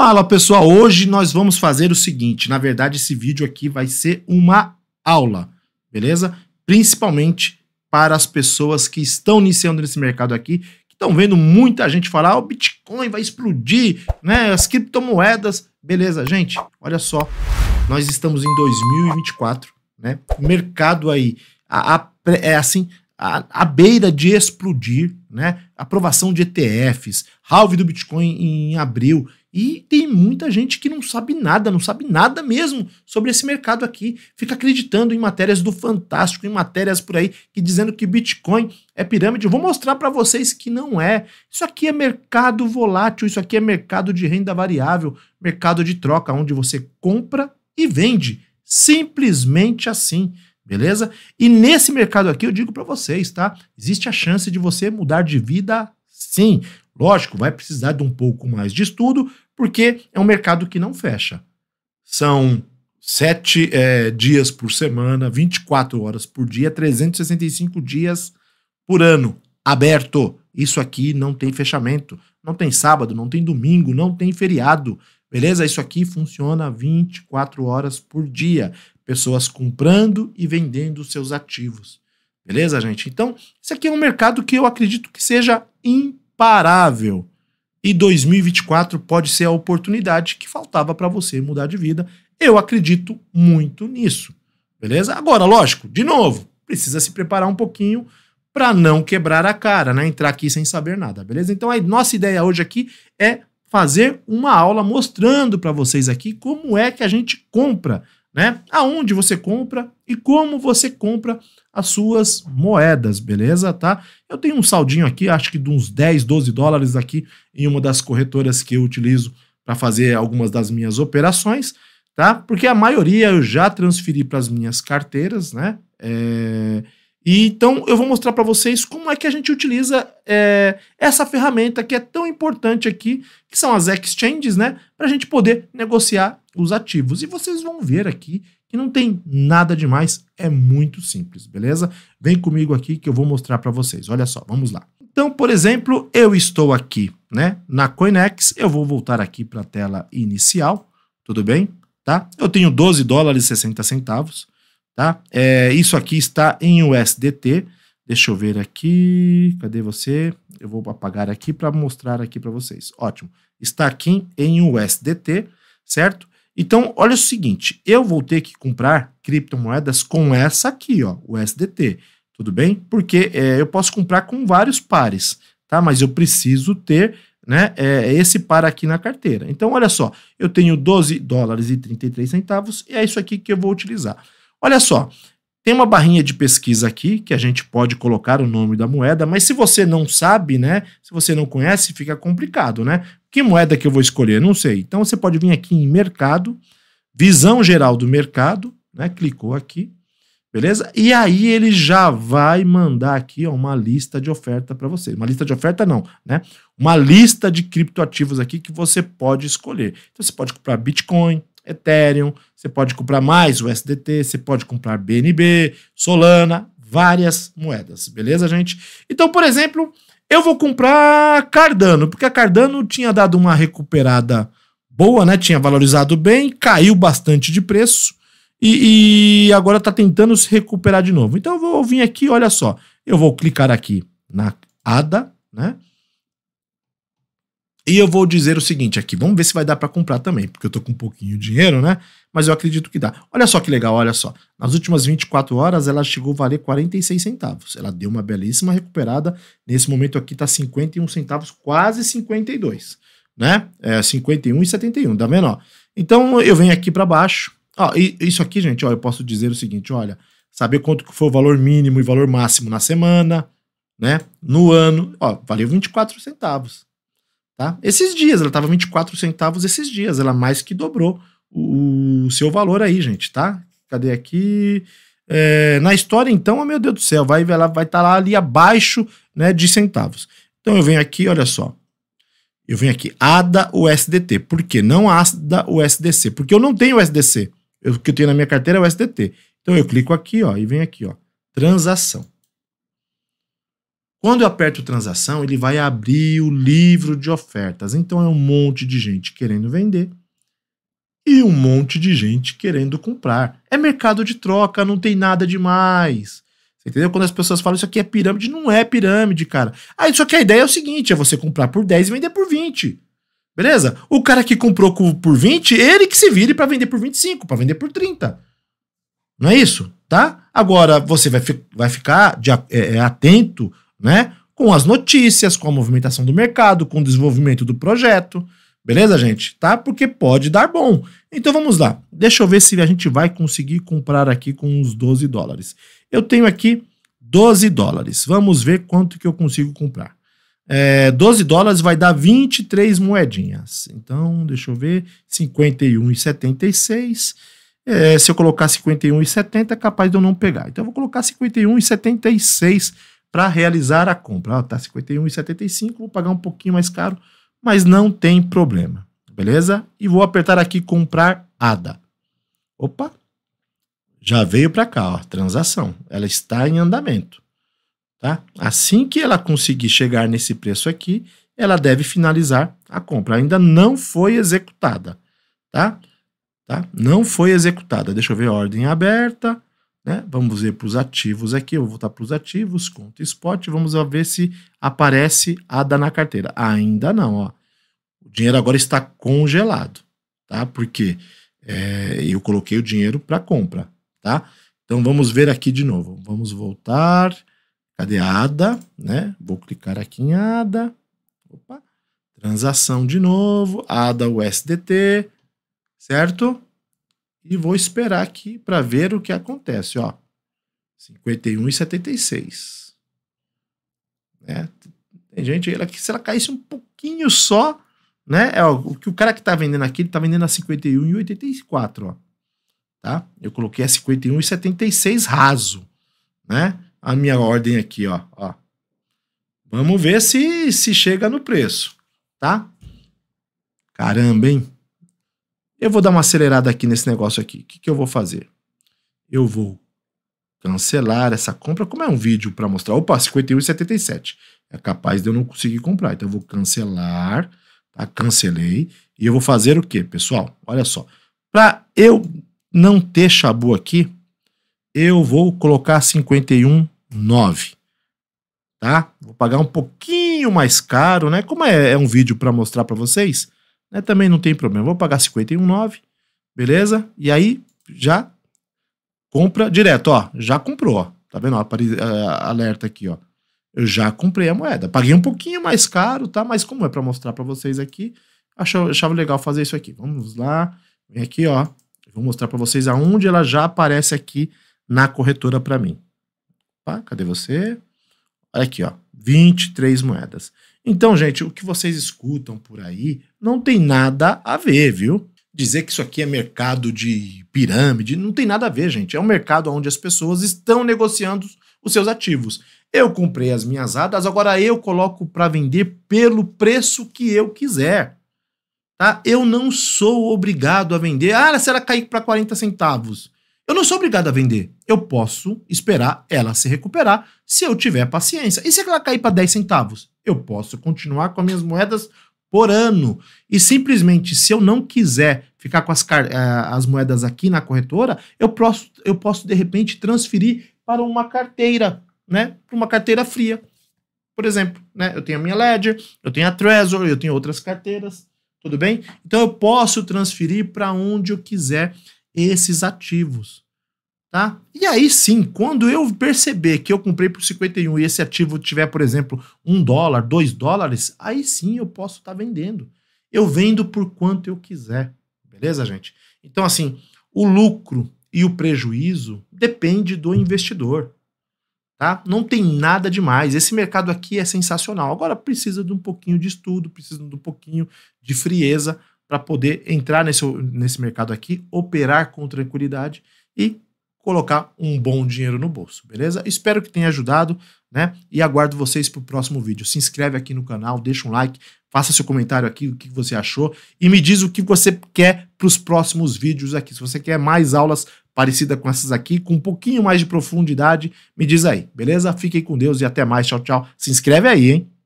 Fala pessoal, hoje nós vamos fazer o seguinte: na verdade, esse vídeo aqui vai ser uma aula, beleza? Principalmente para as pessoas que estão iniciando nesse mercado aqui, que estão vendo muita gente falar: oh, o Bitcoin vai explodir, né? As criptomoedas. Beleza, gente, olha só, nós estamos em 2024, né? O mercado aí a, a, é assim, à beira de explodir, né? Aprovação de ETFs, halve do Bitcoin em abril. E tem muita gente que não sabe nada, não sabe nada mesmo sobre esse mercado aqui. Fica acreditando em matérias do Fantástico, em matérias por aí que dizendo que Bitcoin é pirâmide. Eu vou mostrar para vocês que não é. Isso aqui é mercado volátil, isso aqui é mercado de renda variável, mercado de troca, onde você compra e vende. Simplesmente assim beleza? E nesse mercado aqui eu digo para vocês, tá? Existe a chance de você mudar de vida sim. Lógico, vai precisar de um pouco mais de estudo, porque é um mercado que não fecha. São sete é, dias por semana, 24 horas por dia, 365 dias por ano, aberto. Isso aqui não tem fechamento, não tem sábado, não tem domingo, não tem feriado. Beleza? Isso aqui funciona 24 horas por dia. Pessoas comprando e vendendo seus ativos. Beleza, gente? Então, isso aqui é um mercado que eu acredito que seja importante imparável. E 2024 pode ser a oportunidade que faltava para você mudar de vida. Eu acredito muito nisso. Beleza? Agora, lógico, de novo, precisa se preparar um pouquinho para não quebrar a cara, né? Entrar aqui sem saber nada, beleza? Então a nossa ideia hoje aqui é fazer uma aula mostrando para vocês aqui como é que a gente compra né? Aonde você compra e como você compra as suas moedas, beleza? Tá? Eu tenho um saldinho aqui, acho que de uns 10, 12 dólares aqui em uma das corretoras que eu utilizo para fazer algumas das minhas operações, tá? Porque a maioria eu já transferi para as minhas carteiras, né? É... E então eu vou mostrar para vocês como é que a gente utiliza é, essa ferramenta que é tão importante aqui, que são as exchanges, né? Para a gente poder negociar os ativos. E vocês vão ver aqui que não tem nada demais, é muito simples, beleza? Vem comigo aqui que eu vou mostrar para vocês. Olha só, vamos lá. Então, por exemplo, eu estou aqui, né? Na Coinex, eu vou voltar aqui para a tela inicial, tudo bem? Tá? Eu tenho 12 dólares e 60 centavos. Tá? É, isso aqui está em USDT. Deixa eu ver aqui. Cadê você? Eu vou apagar aqui para mostrar aqui para vocês. Ótimo. Está aqui em USDT, certo? Então, olha o seguinte, eu vou ter que comprar criptomoedas com essa aqui, ó, o SDT, tudo bem? Porque é, eu posso comprar com vários pares, tá? Mas eu preciso ter, né, é, esse par aqui na carteira. Então, olha só, eu tenho 12 dólares e 33 centavos e é isso aqui que eu vou utilizar. Olha só, tem uma barrinha de pesquisa aqui que a gente pode colocar o nome da moeda, mas se você não sabe, né? Se você não conhece, fica complicado, né? Que moeda que eu vou escolher? Não sei. Então você pode vir aqui em mercado, visão geral do mercado, né? Clicou aqui, beleza? E aí ele já vai mandar aqui ó, uma lista de oferta para você. Uma lista de oferta não, né? Uma lista de criptoativos aqui que você pode escolher. Então você pode comprar Bitcoin, Ethereum, você pode comprar mais o SDT, você pode comprar BNB, Solana, várias moedas, beleza, gente? Então, por exemplo, eu vou comprar Cardano, porque a Cardano tinha dado uma recuperada boa, né? Tinha valorizado bem, caiu bastante de preço e, e agora está tentando se recuperar de novo. Então, eu vou vir aqui, olha só, eu vou clicar aqui na ADA, né? E eu vou dizer o seguinte aqui, vamos ver se vai dar para comprar também, porque eu tô com um pouquinho de dinheiro, né? Mas eu acredito que dá. Olha só que legal, olha só. Nas últimas 24 horas ela chegou a valer 46 centavos. Ela deu uma belíssima recuperada. Nesse momento aqui tá 51 centavos, quase 52, né? É 51 e 71, tá vendo, ó? Então eu venho aqui para baixo. Ó, e isso aqui, gente, ó, eu posso dizer o seguinte, olha, saber quanto que foi o valor mínimo e valor máximo na semana, né? No ano, ó, valeu 24 centavos Tá? Esses dias, ela estava 24 centavos esses dias, ela mais que dobrou o, o seu valor aí, gente, tá? Cadê aqui? É, na história, então, oh, meu Deus do céu, vai estar vai tá lá ali abaixo né, de centavos. Então eu venho aqui, olha só. Eu venho aqui, ADA USDT. Por quê? Não ADA USDC. Porque eu não tenho USDC. Eu, o que eu tenho na minha carteira é o USDT. Então eu clico aqui, ó, e venho aqui, ó. Transação. Quando eu aperto transação, ele vai abrir o livro de ofertas. Então é um monte de gente querendo vender e um monte de gente querendo comprar. É mercado de troca, não tem nada demais. Você entendeu? Quando as pessoas falam isso aqui é pirâmide, não é pirâmide, cara. Aí só que a ideia é o seguinte: é você comprar por 10 e vender por 20. Beleza? O cara que comprou por 20, ele que se vire para vender por 25, para vender por 30. Não é isso, tá? Agora você vai, vai ficar de, é, é, atento né? Com as notícias, com a movimentação do mercado, com o desenvolvimento do projeto. Beleza, gente? Tá? Porque pode dar bom. Então vamos lá. Deixa eu ver se a gente vai conseguir comprar aqui com os 12 dólares. Eu tenho aqui 12 dólares. Vamos ver quanto que eu consigo comprar. É, 12 dólares vai dar 23 moedinhas. Então, deixa eu ver. 51,76. É, se eu colocar 51,70, é capaz de eu não pegar. Então, eu vou colocar 51,76 para realizar a compra. Está ah, 51,75, tá, vou pagar um pouquinho mais caro, mas não tem problema, beleza? E vou apertar aqui comprar ADA. Opa, já veio para cá, ó, transação. Ela está em andamento, tá? Assim que ela conseguir chegar nesse preço aqui, ela deve finalizar a compra. Ainda não foi executada, tá? Tá? Não foi executada. Deixa eu ver a ordem aberta. Né? Vamos ver para os ativos aqui, eu vou voltar para os ativos, conta spot, vamos ver se aparece a ADA na carteira. Ainda não, ó. O dinheiro agora está congelado, tá? Porque é, eu coloquei o dinheiro para compra, tá? Então vamos ver aqui de novo. Vamos voltar. Cadê a ADA? Né? Vou clicar aqui em ADA. Opa. Transação de novo. ADA USDT, certo? e vou esperar aqui para ver o que acontece, ó. 51 e 76. Né? Tem gente aí que se ela caísse um pouquinho só, né? É, ó, o que o cara que tá vendendo aqui, ele tá vendendo a 51 e 84, ó. Tá? Eu coloquei a 51 e 76 raso, né? A minha ordem aqui, ó, ó. Vamos ver se se chega no preço, tá? Caramba, hein? Eu vou dar uma acelerada aqui nesse negócio aqui. O que, que eu vou fazer? Eu vou cancelar essa compra. Como é um vídeo para mostrar, opa, 51,77. É capaz de eu não conseguir comprar. Então eu vou cancelar, tá? Cancelei. E eu vou fazer o quê, pessoal? Olha só. Para eu não ter chabu aqui, eu vou colocar 51,9. Tá? Vou pagar um pouquinho mais caro, né? Como é, é um vídeo para mostrar para vocês, né? Também não tem problema. Vou pagar 51,9, beleza? E aí já compra direto, ó. Já comprou, ó. Tá vendo? Ó, eh, alerta aqui, ó. Eu já comprei a moeda. Paguei um pouquinho mais caro, tá? Mas como é para mostrar para vocês aqui, achava, achava legal fazer isso aqui. Vamos lá. Vem aqui, ó. vou mostrar para vocês aonde ela já aparece aqui na corretora para mim. Opa, cadê você? Olha aqui, ó. 23 moedas. Então, gente, o que vocês escutam por aí não tem nada a ver, viu? Dizer que isso aqui é mercado de pirâmide não tem nada a ver, gente. É um mercado onde as pessoas estão negociando os seus ativos. Eu comprei as minhas ADAs, agora eu coloco para vender pelo preço que eu quiser. Tá? Eu não sou obrigado a vender. Ah, se ela cair para 40 centavos? Eu não sou obrigado a vender. Eu posso esperar ela se recuperar se eu tiver paciência. E se ela cair para 10 centavos? Eu posso continuar com as minhas moedas por ano. E simplesmente, se eu não quiser ficar com as, eh, as moedas aqui na corretora, eu posso, eu posso de repente transferir para uma carteira, né? Para uma carteira fria. Por exemplo, né? Eu tenho a minha Ledger, eu tenho a Trezor, eu tenho outras carteiras, tudo bem? Então eu posso transferir para onde eu quiser esses ativos. Tá? E aí sim, quando eu perceber que eu comprei por 51 e esse ativo tiver, por exemplo, um dólar, dois dólares, aí sim eu posso estar tá vendendo. Eu vendo por quanto eu quiser, beleza, gente? Então, assim, o lucro e o prejuízo depende do investidor, tá? Não tem nada demais. Esse mercado aqui é sensacional. Agora precisa de um pouquinho de estudo, precisa de um pouquinho de frieza para poder entrar nesse, nesse mercado aqui, operar com tranquilidade e colocar um bom dinheiro no bolso, beleza? Espero que tenha ajudado, né? E aguardo vocês para o próximo vídeo. Se inscreve aqui no canal, deixa um like, faça seu comentário aqui, o que você achou e me diz o que você quer para os próximos vídeos aqui. Se você quer mais aulas parecidas com essas aqui, com um pouquinho mais de profundidade, me diz aí, beleza? Fiquem com Deus e até mais. Tchau, tchau. Se inscreve aí, hein?